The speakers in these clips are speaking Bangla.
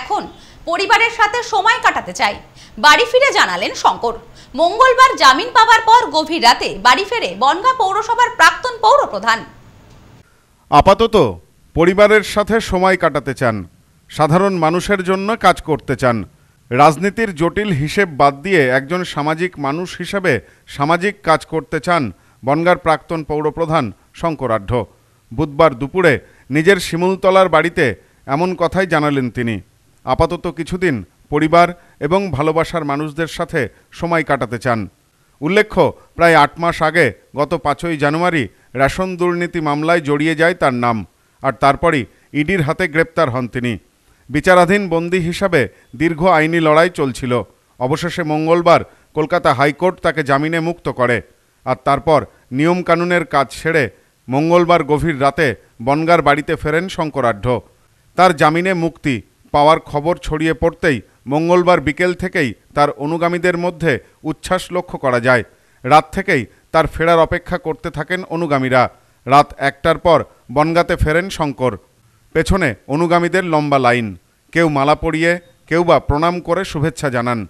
এখন পরিবারের সাথে সময় কাটাতে চাই বাড়ি ফিরে জানালেন শঙ্কর মঙ্গলবার জামিন পাওয়ার পর গভীর রাতে বাড়ি ফেরে বনগা পৌরসভার প্রাক্তন পৌর প্রধান আপাতত পরিবারের সাথে সময় কাটাতে চান সাধারণ মানুষের জন্য কাজ করতে চান রাজনীতির জটিল হিসেব বাদ দিয়ে একজন সামাজিক মানুষ হিসেবে সামাজিক কাজ করতে চান বনগার প্রাক্তন পৌরপ্রধান শঙ্করাঢ্য বুধবার দুপুরে নিজের শিমুলতলার বাড়িতে এমন কথাই জানালেন তিনি আপাতত কিছুদিন পরিবার এবং ভালোবাসার মানুষদের সাথে সময় কাটাতে চান উল্লেখ্য প্রায় আট মাস আগে গত পাঁচই জানুয়ারি রেশন দুর্নীতি মামলায় জড়িয়ে যায় তার নাম আর তারপরই ইডির হাতে গ্রেপ্তার হন তিনি বিচারাধীন বন্দী হিসাবে দীর্ঘ আইনি লড়াই চলছিল অবশেষে মঙ্গলবার কলকাতা হাইকোর্ট তাকে জামিনে মুক্ত করে আর তারপর নিয়মকানুনের কাজ সেরে মঙ্গলবার গভীর রাতে বনগার বাড়িতে ফেরেন শঙ্করাঢ্য তার জামিনে মুক্তি পাওয়ার খবর ছড়িয়ে পড়তেই মঙ্গলবার বিকেল থেকেই তার অনুগামীদের মধ্যে উচ্ছ্বাস লক্ষ্য করা যায় রাত থেকেই তার ফেরার অপেক্ষা করতে থাকেন অনুগামীরা রাত একটার পর বনগাতে ফেরেন শঙ্কর পেছনে অনুগামীদের লম্বা লাইন কেউ মালা পরিয়ে কেউ বা প্রণাম করে শুভেচ্ছা জানান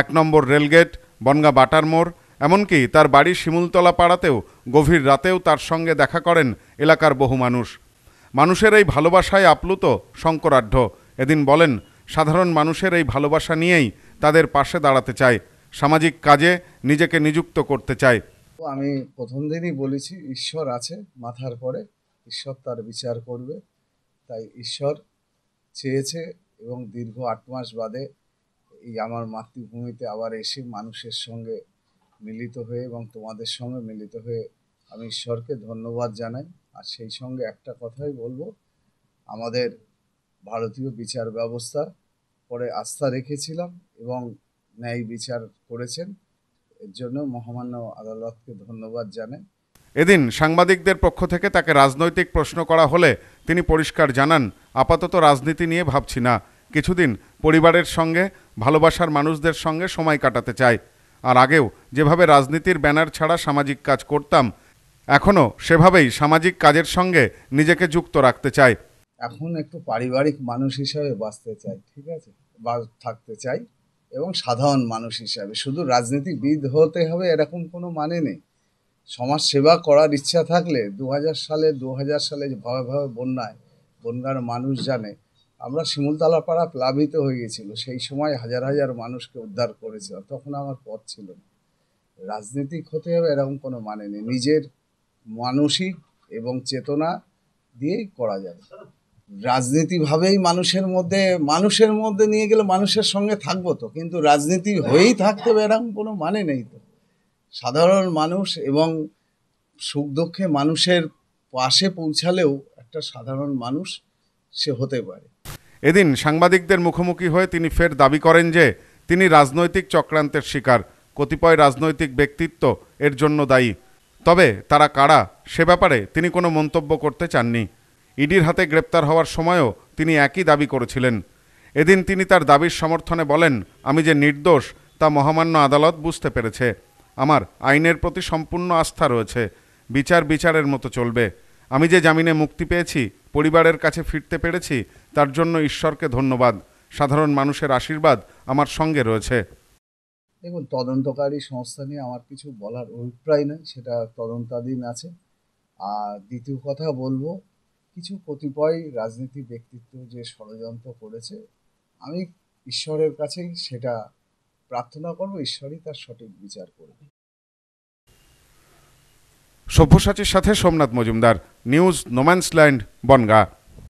এক নম্বর রেলগেট বনগা বাটার মোড় এমনকি তার বাড়ি শিমুলতলা পাড়াতেও গভীর রাতেও তার সঙ্গে দেখা করেন এলাকার বহু মানুষ মানুষের এই ভালোবাসায় আপ্লুত শঙ্করাঢ্য এদিন বলেন সাধারণ মানুষের এই ভালোবাসা নিয়েই তাদের পাশে দাঁড়াতে চায় সামাজিক কাজে নিজেকে নিযুক্ত করতে চায় আমি প্রথম দিনই বলেছি ঈশ্বর আছে মাথার পরে ঈশ্বর তার বিচার করবে তাই ঈশ্বর চেয়েছে এবং দীর্ঘ আট মাস বাদে এই আমার মাতৃভূমিতে আবার এসে মানুষের সঙ্গে মিলিত হয়ে এবং তোমাদের সঙ্গে মিলিত হয়ে আমি ঈশ্বরকে ধন্যবাদ জানাই আর সেই সঙ্গে একটা কথাই বলবো আমাদের ভারতীয় বিচার ব্যবস্থার পরে আস্থা রেখেছিলাম এবং ন্যায় বিচার করেছেন এর জন্য মহামান্য আদালতকে ধন্যবাদ জানাই এদিন সাংবাদিকদের পক্ষ থেকে তাকে রাজনৈতিক প্রশ্ন করা হলে তিনি পরিষ্কার জানান আপাতত রাজনীতি নিয়ে ভাবছি না কিছুদিন পরিবারের সঙ্গে ভালোবাসার মানুষদের সঙ্গে সময় কাটাতে চাই আর আগেও যেভাবে রাজনীতির ব্যানার ছাড়া সামাজিক কাজ করতাম এখনও সেভাবেই সামাজিক কাজের সঙ্গে নিজেকে যুক্ত রাখতে চাই এখন একটু পারিবারিক মানুষ হিসাবে বাঁচতে চাই ঠিক আছে বা থাকতে চাই এবং সাধারণ মানুষ হিসাবে শুধু রাজনীতিবিদ হতে হবে এরকম কোনো মানে নেই সমাজ সেবা করার ইচ্ছা থাকলে দু সালে দু সালে ভয় বন্যায় বন্যার মানুষ জানে আমরা শিমুলতলা পাড়া প্লাবিত হয়ে গেছিল সেই সময় হাজার হাজার মানুষকে উদ্ধার করেছিল তখন আমার পথ ছিল না রাজনীতিক হতে হবে এরকম কোনো মানে নেই নিজের মানসিক এবং চেতনা দিয়েই করা যাবে রাজনীতিভাবেই মানুষের মধ্যে মানুষের মধ্যে নিয়ে গেলে মানুষের সঙ্গে থাকবো তো কিন্তু রাজনীতি হয়েই থাকতে হবে এরকম কোনো মানে নেই তো সাধারণ মানুষ এবং সুখ দুঃখে মানুষের পাশে পৌঁছালেও একটা সাধারণ মানুষ সে হতে পারে এদিন সাংবাদিকদের মুখোমুখি হয়ে তিনি ফের দাবি করেন যে তিনি রাজনৈতিক চক্রান্তের শিকার কতিপয় রাজনৈতিক ব্যক্তিত্ব এর জন্য দায়ী তবে তারা কারা সে ব্যাপারে তিনি কোনো মন্তব্য করতে চাননি ইডির হাতে গ্রেপ্তার হওয়ার সময়ও তিনি একই দাবি করেছিলেন এদিন তিনি তার দাবির সমর্থনে বলেন আমি যে নির্দোষ তা মহামান্য আদালত বুঝতে পেরেছে আমার আইনের প্রতি সম্পূর্ণ আস্থা রয়েছে বিচার বিচারের মতো চলবে আমি যে জামিনে মুক্তি পেয়েছি পরিবারের কাছে ফিরতে পেরেছি তার জন্য ঈশ্বরকে ধন্যবাদ সাধারণ মানুষের আশীর্বাদ আমার সঙ্গে রয়েছে দেখুন তদন্তকারী সংস্থা নিয়ে আমার কিছু বলার অভিপ্রায় নেই সেটা তদন্তাধীন আছে আর দ্বিতীয় কথা বলবো কিছু কতিপয় রাজনীতি ব্যক্তিত্ব যে ষড়যন্ত্র করেছে আমি ঈশ্বরের কাছেই সেটা প্রার্থনা করব ঈশ্বরই তার সঠিক বিচার করবে সব্যসাচীর সাথে সোমনাথ মজুমদার নিউজ নোম্যান্সল্যান্ড বনগা